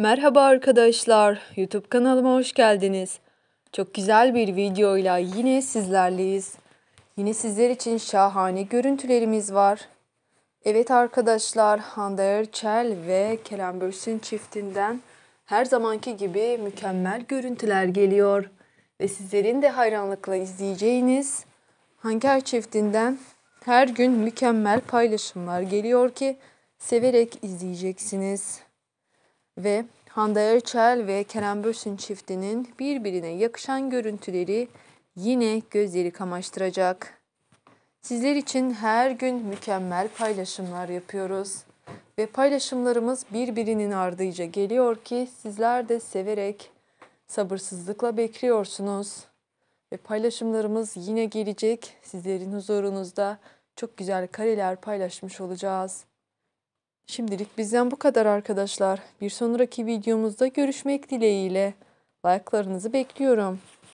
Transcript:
Merhaba arkadaşlar, YouTube kanalıma hoş geldiniz. Çok güzel bir videoyla yine sizlerleyiz. Yine sizler için şahane görüntülerimiz var. Evet arkadaşlar, Hande Erçel ve Kerem Bürsin çiftinden her zamanki gibi mükemmel görüntüler geliyor. Ve sizlerin de hayranlıkla izleyeceğiniz Hanker çiftinden her gün mükemmel paylaşımlar geliyor ki severek izleyeceksiniz ve Hande Erçel ve Kerem Bürsin çiftinin birbirine yakışan görüntüleri yine gözleri kamaştıracak. Sizler için her gün mükemmel paylaşımlar yapıyoruz ve paylaşımlarımız birbirinin ardıyca geliyor ki sizler de severek sabırsızlıkla bekliyorsunuz. Ve paylaşımlarımız yine gelecek. Sizlerin huzurunuzda çok güzel kareler paylaşmış olacağız. Şimdilik bizden bu kadar arkadaşlar. Bir sonraki videomuzda görüşmek dileğiyle. Like'larınızı bekliyorum.